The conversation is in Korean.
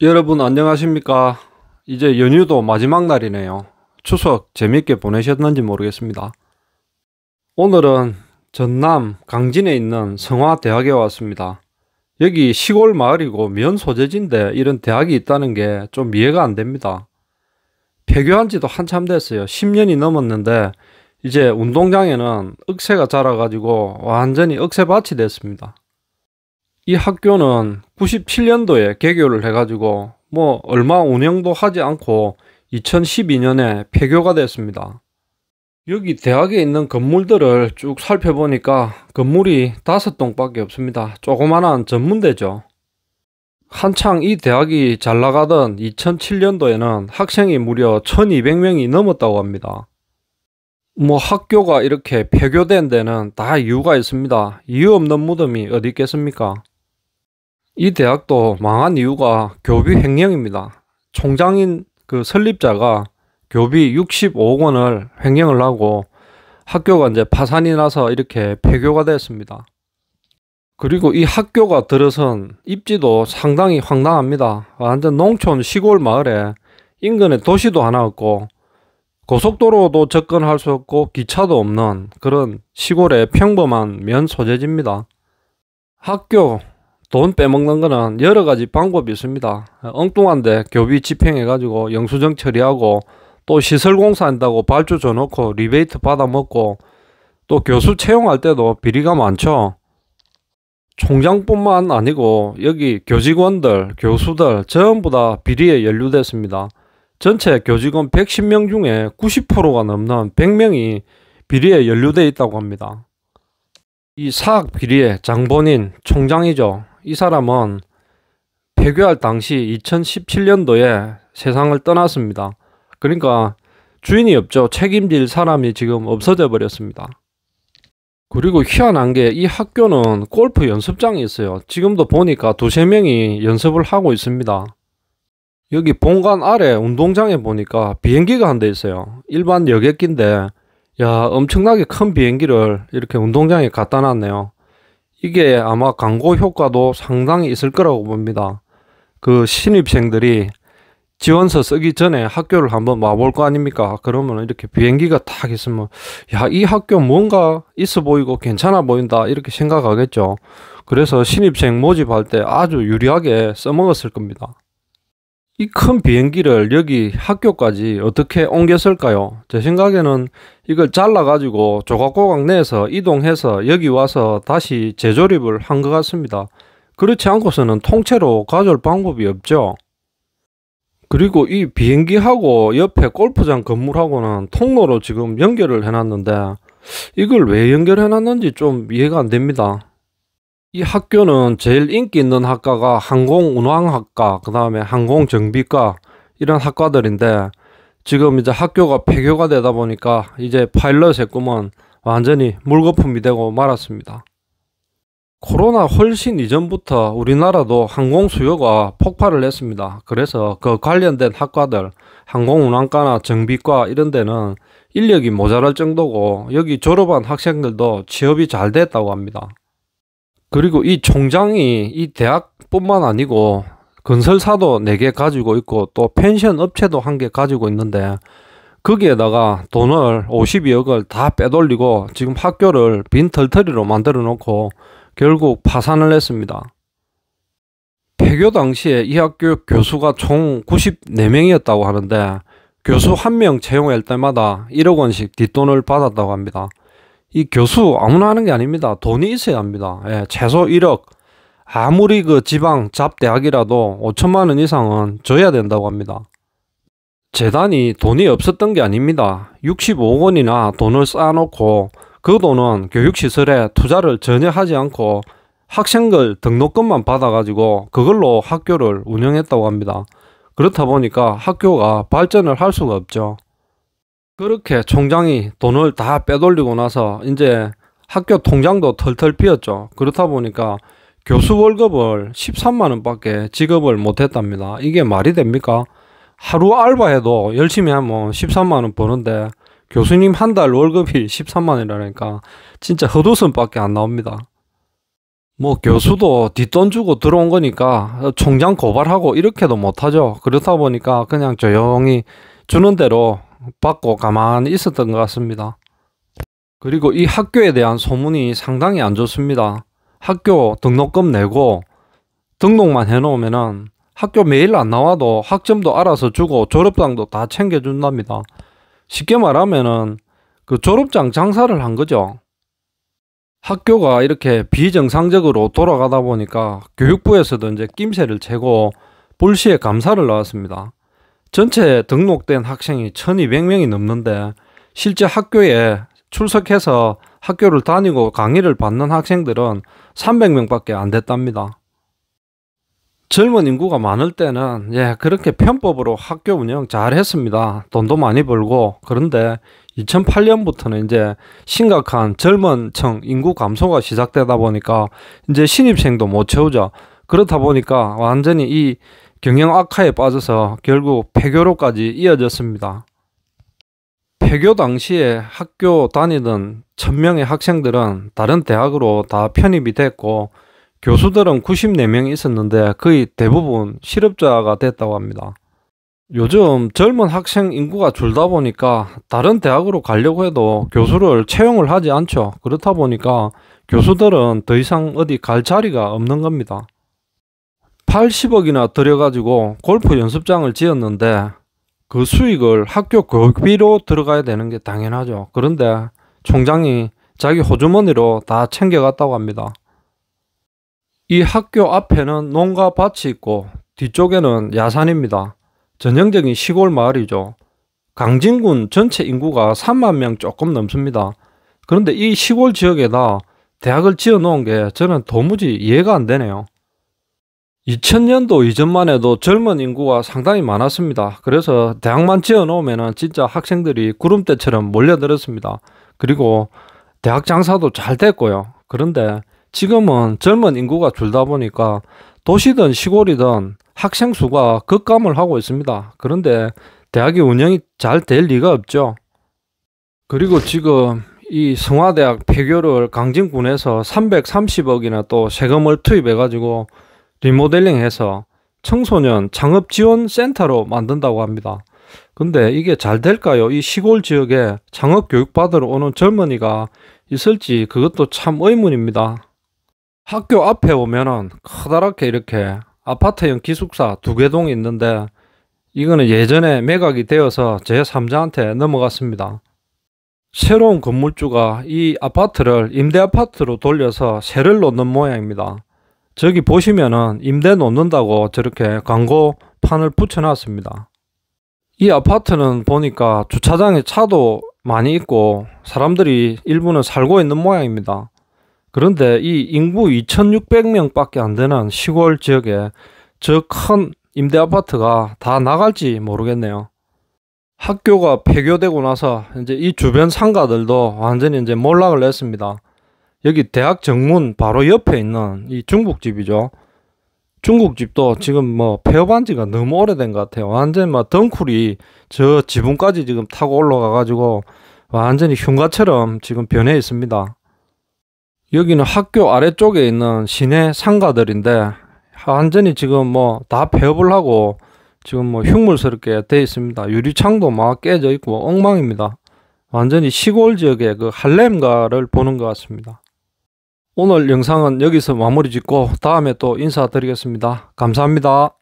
여러분 안녕하십니까? 이제 연휴도 마지막 날이네요. 추석 재밌게 보내셨는지 모르겠습니다. 오늘은 전남 강진에 있는 성화대학에 왔습니다. 여기 시골 마을이고 면 소재지인데 이런 대학이 있다는 게 좀 이해가 안 됩니다. 폐교한 지도 한참 됐어요. 10년이 넘었는데 이제 운동장에는 억새가 자라가지고 완전히 억새밭이 됐습니다. 이 학교는 97년도에 개교를 해가지고 뭐 얼마 운영도 하지 않고 2012년에 폐교가 됐습니다. 여기 대학에 있는 건물들을 쭉 살펴보니까 건물이 다섯 동밖에 없습니다. 조그만한 전문대죠. 한창 이 대학이 잘 나가던 2007년도에는 학생이 무려 1200명이 넘었다고 합니다. 뭐 학교가 이렇게 폐교된 데는 다 이유가 있습니다. 이유 없는 무덤이 어디 있겠습니까? 이 대학도 망한 이유가 교비 횡령입니다. 총장인 그 설립자가 교비 65억 원을 횡령을 하고 학교가 이제 파산이 나서 이렇게 폐교가 되었습니다. 그리고 이 학교가 들어선 입지도 상당히 황당합니다. 완전 농촌 시골 마을에 인근에 도시도 하나 없고 고속도로도 접근할 수 없고 기차도 없는 그런 시골의 평범한 면 소재지입니다. 학교 돈 빼먹는 거는 여러 가지 방법이 있습니다. 엉뚱한데 교비 집행해가지고 영수증 처리하고 또 시설 공사한다고 발주 줘놓고 리베이트 받아먹고 또 교수 채용할 때도 비리가 많죠. 총장뿐만 아니고 여기 교직원들, 교수들 전부 다 비리에 연루됐습니다. 전체 교직원 110명 중에 90%가 넘는 100명이 비리에 연루되어 있다고 합니다. 이 사학 비리의 장본인 총장이죠. 이 사람은 폐교할 당시 2017년도에 세상을 떠났습니다. 그러니까 주인이 없죠. 책임질 사람이 지금 없어져 버렸습니다. 그리고 희한한 게 이 학교는 골프 연습장이 있어요. 지금도 보니까 두세 명이 연습을 하고 있습니다. 여기 본관 아래 운동장에 보니까 비행기가 한 대 있어요. 일반 여객기인데 야 엄청나게 큰 비행기를 이렇게 운동장에 갖다 놨네요. 이게 아마 광고 효과도 상당히 있을 거라고 봅니다. 그 신입생들이 지원서 쓰기 전에 학교를 한번 와 볼 거 아닙니까? 그러면 이렇게 비행기가 딱 있으면, 야, 이 학교 뭔가 있어 보이고 괜찮아 보인다. 이렇게 생각하겠죠. 그래서 신입생 모집할 때 아주 유리하게 써먹었을 겁니다. 이큰 비행기를 여기 학교까지 어떻게 옮겼을까요? 제 생각에는 이걸 잘라가지고 조각공각 내에서 이동해서 여기 와서 다시 재조립을 한 것 같습니다. 그렇지 않고서는 통째로 가져올 방법이 없죠. 그리고 이 비행기하고 옆에 골프장 건물하고는 통로로 지금 연결을 해놨는데 이걸 왜 연결해놨는지 좀 이해가 안 됩니다. 이 학교는 제일 인기 있는 학과가 항공운항학과, 그 다음에 항공정비과, 이런 학과들인데, 지금 이제 학교가 폐교가 되다 보니까 이제 파일럿의 꿈은 완전히 물거품이 되고 말았습니다. 코로나 훨씬 이전부터 우리나라도 항공 수요가 폭발을 했습니다. 그래서 그 관련된 학과들, 항공운항과나 정비과 이런 데는 인력이 모자랄 정도고 여기 졸업한 학생들도 취업이 잘 됐다고 합니다. 그리고 이 총장이 이 대학뿐만 아니고 건설사도 네 개 가지고 있고 또 펜션 업체도 한 개 가지고 있는데 거기에다가 돈을 52억을 다 빼돌리고 지금 학교를 빈털터리로 만들어 놓고 결국 파산을 했습니다. 폐교 당시에 이 학교 교수가 총 94명이었다고 하는데 교수 한 명 채용할 때마다 1억 원씩 뒷돈을 받았다고 합니다. 이 교수 아무나 하는 게 아닙니다. 돈이 있어야 합니다. 예, 최소 1억. 아무리 그 지방 잡대학이라도 5천만 원 이상은 줘야 된다고 합니다. 재단이 돈이 없었던 게 아닙니다. 65억 원이나 돈을 쌓아놓고 그 돈은 교육시설에 투자를 전혀 하지 않고 학생들 등록금만 받아가지고 그걸로 학교를 운영했다고 합니다. 그렇다 보니까 학교가 발전을 할 수가 없죠. 그렇게 총장이 돈을 다 빼돌리고 나서 이제 학교 통장도 털털 비었죠. 그렇다 보니까 교수 월급을 13만 원밖에 지급을 못했답니다. 이게 말이 됩니까? 하루 알바해도 열심히 하면 13만 원 버는데 교수님 한 달 월급이 13만 원이라니까 진짜 헛웃음밖에 안 나옵니다. 뭐 교수도 뒷돈 주고 들어온 거니까 총장 고발하고 이렇게도 못하죠. 그렇다 보니까 그냥 조용히 주는 대로 받고 가만히 있었던 것 같습니다. 그리고 이 학교에 대한 소문이 상당히 안 좋습니다. 학교 등록금 내고 등록만 해놓으면 학교 매일 안 나와도 학점도 알아서 주고 졸업장도 다 챙겨준답니다. 쉽게 말하면그 졸업장 장사를 한 거죠. 학교가 이렇게 비정상적으로 돌아가다 보니까 교육부에서도 이제 낌새를 채고 불시에 감사를 나왔습니다. 전체 등록된 학생이 1200명이 넘는데 실제 학교에 출석해서 학교를 다니고 강의를 받는 학생들은 300명밖에 안 됐답니다. 젊은 인구가 많을 때는 예 그렇게 편법으로 학교 운영 잘 했습니다. 돈도 많이 벌고 그런데 2008년부터는 이제 심각한 젊은 층 인구 감소가 시작되다 보니까 이제 신입생도 못 채우죠. 그렇다 보니까 완전히 이 경영 악화에 빠져서 결국 폐교로까지 이어졌습니다. 폐교 당시에 학교 다니던 1000명의 학생들은 다른 대학으로 다 편입이 됐고 교수들은 94명이 있었는데 거의 대부분 실업자가 됐다고 합니다. 요즘 젊은 학생 인구가 줄다 보니까 다른 대학으로 가려고 해도 교수를 채용을 하지 않죠. 그렇다 보니까 교수들은 더 이상 어디 갈 자리가 없는 겁니다. 80억이나 들여가지고 골프 연습장을 지었는데 그 수익을 학교 교육비로 들어가야 되는 게 당연하죠. 그런데 총장이 자기 호주머니로 다 챙겨갔다고 합니다. 이 학교 앞에는 농가 밭이 있고 뒤쪽에는 야산입니다. 전형적인 시골 마을이죠. 강진군 전체 인구가 3만 명 조금 넘습니다. 그런데 이 시골 지역에다 대학을 지어 놓은 게 저는 도무지 이해가 안 되네요. 2000년도 이전만 해도 젊은 인구가 상당히 많았습니다. 그래서 대학만 지어 놓으면 진짜 학생들이 구름대처럼 몰려들었습니다. 그리고 대학 장사도 잘 됐고요. 그런데 지금은 젊은 인구가 줄다 보니까 도시든 시골이든 학생 수가 급감을 하고 있습니다. 그런데 대학이 운영이 잘 될 리가 없죠. 그리고 지금 이 성화대학 폐교를 강진군에서 330억이나 또 세금을 투입해가지고 리모델링해서 청소년 창업 지원 센터로 만든다고 합니다. 근데 이게 잘 될까요? 이 시골 지역에 창업 교육 받으러 오는 젊은이가 있을지 그것도 참 의문입니다. 학교 앞에 오면은 커다랗게 이렇게 아파트형 기숙사 두 개동이 있는데 이거는 예전에 매각이 되어서 제 3자한테 넘어갔습니다. 새로운 건물주가 이 아파트를 임대 아파트로 돌려서 세를 놓는 모양입니다. 저기 보시면은 임대 놓는다고 저렇게 광고판을 붙여놨습니다. 이 아파트는 보니까 주차장에 차도 많이 있고 사람들이 일부는 살고 있는 모양입니다. 그런데 이 인구 2,600명 밖에 안 되는 시골 지역에 저 큰 임대 아파트가 다 나갈지 모르겠네요. 학교가 폐교되고 나서 이제 이 주변 상가들도 완전히 이제 몰락을 했습니다. 여기 대학 정문 바로 옆에 있는 이 중국집이죠. 중국집도 지금 뭐 폐업한 지가 너무 오래된 것 같아요. 완전 막 덩쿨이 저 지붕까지 지금 타고 올라가가지고 완전히 흉가처럼 지금 변해 있습니다. 여기는 학교 아래쪽에 있는 시내 상가들인데 완전히 지금 뭐 다 폐업을 하고 지금 뭐 흉물스럽게 돼 있습니다. 유리창도 막 깨져 있고 엉망입니다. 완전히 시골 지역의 그 할렘가를 보는 것 같습니다. 오늘 영상은 여기서 마무리 짓고 다음에 또 인사드리겠습니다. 감사합니다.